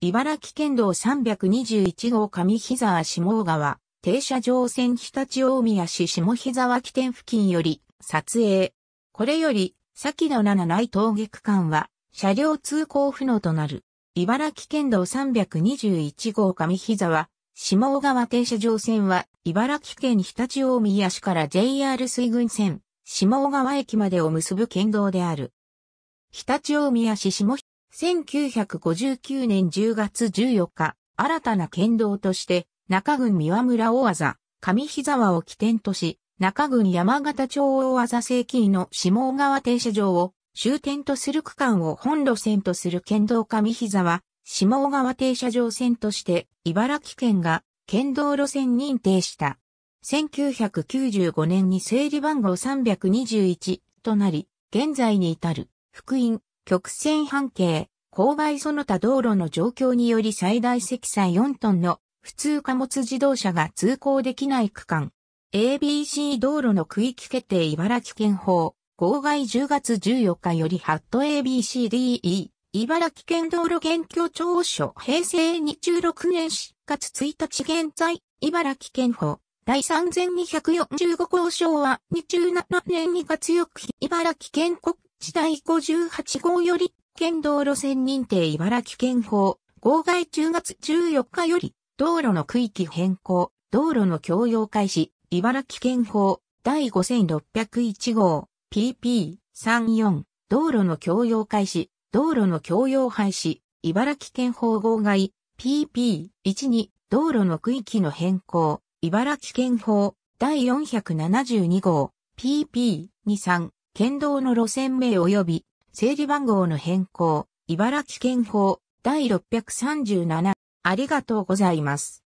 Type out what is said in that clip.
茨城県道321号上膝下川、停車場線常陸大宮市下膝脇起点付近より撮影。これより、先の七内峠区間は、車両通行不能となる。茨城県道321号上膝は、下川停車場線は、茨城県常陸大宮市から JR 水郡線、下川駅までを結ぶ県道である。常陸大宮市下1959年10月14日、新たな県道として、中郡三輪村大技、上膝を起点とし、中郡山形町大技正規の下川停車場を終点とする区間を本路線とする県道上膝は、下川停車場線として、茨城県が県道路線認定した。1995年に整理番号321となり、現在に至る、福音、曲線半径、郊外その他道路の状況により最大積載4トンの普通貨物自動車が通行できない区間。ABC 道路の区域決定茨城県法、郊外10月14日よりハット ABCDE、茨城県道路現況調書平成26年4月1日現在、茨城県法、第3245交渉は2 7年2月4日茨城県国地第58号より県道路線認定茨城県法号外10月14日より道路の区域変更道路の共用開始茨城県法第5601号 PP34 道路の共用開始道路の共用廃止茨城県法号外 PP12 道路の区域の変更茨城県法第472号 PP23 県道の路線名及び整理番号の変更茨城県法第637ありがとうございます。